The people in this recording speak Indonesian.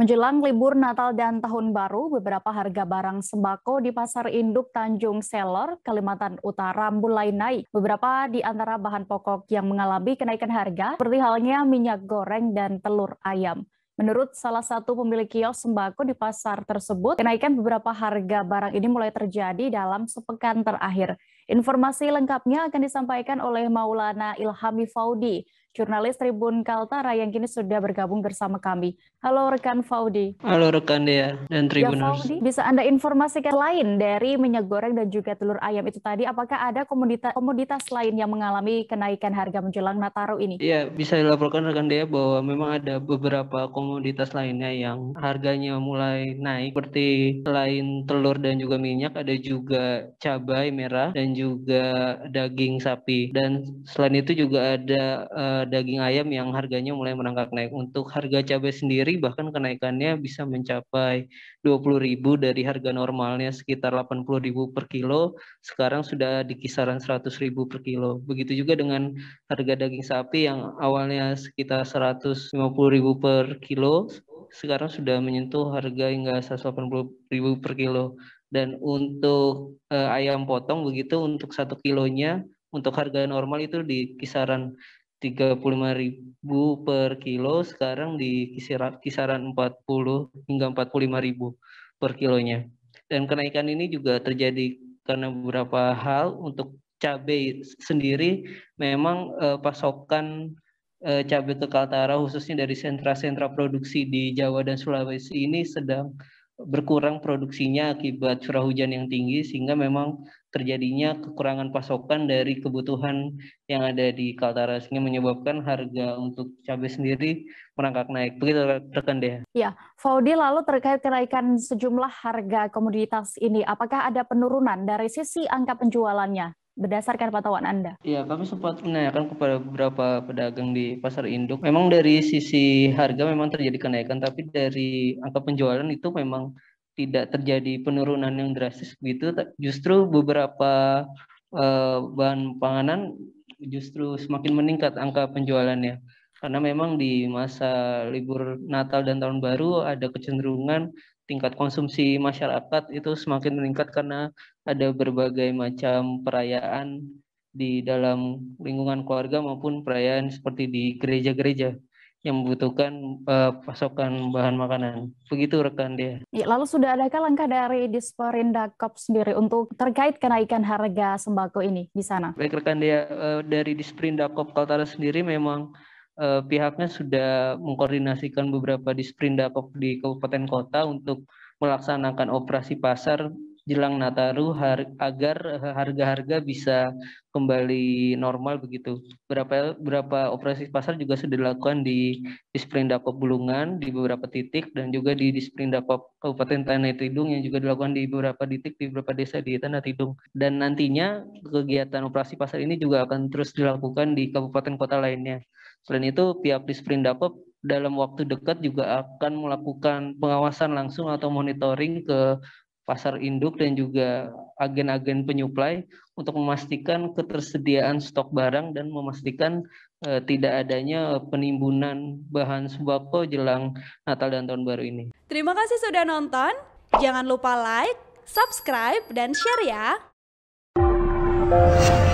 Menjelang libur Natal dan Tahun Baru, beberapa harga barang sembako di Pasar Induk Tanjung Selor, Kalimantan Utara mulai naik. Beberapa di antara bahan pokok yang mengalami kenaikan harga, seperti halnya minyak goreng dan telur ayam. Menurut salah satu pemilik kios sembako di pasar tersebut, kenaikan beberapa harga barang ini mulai terjadi dalam sepekan terakhir. Informasi lengkapnya akan disampaikan oleh Maulana Ilhami Faudi, jurnalis Tribun Kaltara yang kini sudah bergabung bersama kami. Halo rekan Faudi. Halo rekan Dea dan ya, Tribuners. Ya, Faudi, bisa Anda informasikan lain dari minyak goreng dan juga telur ayam itu tadi, apakah ada komoditas, komoditas lain yang mengalami kenaikan harga menjelang Nataru ini? Iya, bisa dilaporkan rekan Dea bahwa memang ada beberapa komoditas lainnya yang harganya mulai naik, seperti selain telur dan juga minyak, ada juga cabai merah dan juga daging sapi. Dan selain itu juga ada uh, Eh, daging ayam yang harganya mulai merangkak naik. Untuk harga cabai sendiri bahkan kenaikannya bisa mencapai 20.000 dari harga normalnya sekitar 80.000 per kilo, sekarang sudah di kisaran 100.000 per kilo. Begitu juga dengan harga daging sapi yang awalnya sekitar 150.000 per kilo, sekarang sudah menyentuh harga hingga 180.000 per kilo. Dan untuk uh, ayam potong begitu untuk satu kilonya untuk harga normal itu di kisaran ribu per kilo sekarang di kisaran 40 hingga ribu per kilonya. Dan kenaikan ini juga terjadi karena beberapa hal untuk cabai sendiri memang eh, pasokan eh, cabai ke Kaltara khususnya dari sentra-sentra produksi di Jawa dan Sulawesi ini sedang berkurang produksinya akibat curah hujan yang tinggi sehingga memang terjadinya kekurangan pasokan dari kebutuhan yang ada di Kaltara sehingga menyebabkan harga untuk cabai sendiri merangkak naik. Begitu rekan deh. Ya, Faudi lalu terkait kenaikan sejumlah harga komoditas ini, apakah ada penurunan dari sisi angka penjualannya? berdasarkan pantauan Anda? Ya, kami sempat menanyakan kepada beberapa pedagang di pasar induk. Memang dari sisi harga memang terjadi kenaikan, tapi dari angka penjualan itu memang tidak terjadi penurunan yang drastis begitu, justru beberapa uh, bahan panganan justru semakin meningkat angka penjualannya karena memang di masa libur Natal dan Tahun Baru ada kecenderungan tingkat konsumsi masyarakat itu semakin meningkat karena ada berbagai macam perayaan di dalam lingkungan keluarga maupun perayaan seperti di gereja-gereja yang membutuhkan uh, pasokan bahan makanan. Begitu rekan dia. Ya, lalu sudah adakah langkah dari Disperindakop sendiri untuk terkait kenaikan harga sembako ini di sana? Baik rekan dia, uh, dari Disperindakop Kaltara sendiri memang uh, pihaknya sudah mengkoordinasikan beberapa Disperindakop di kabupaten kota untuk melaksanakan operasi pasar jelang Nataru har agar harga-harga bisa kembali normal begitu. Berapa berapa operasi pasar juga sudah dilakukan di Disperindakop Bulungan di beberapa titik dan juga di Disperindakop Kabupaten Tanah Tidung yang juga dilakukan di beberapa titik di beberapa desa di Tanah Tidung. Dan nantinya kegiatan operasi pasar ini juga akan terus dilakukan di kabupaten kota lainnya. Selain itu, pihak Disprindakop dalam waktu dekat juga akan melakukan pengawasan langsung atau monitoring ke pasar induk dan juga agen-agen penyuplai untuk memastikan ketersediaan stok barang dan memastikan e, tidak adanya penimbunan bahan sembako jelang Natal dan Tahun Baru ini. Terima kasih sudah nonton. Jangan lupa like, subscribe, dan share ya.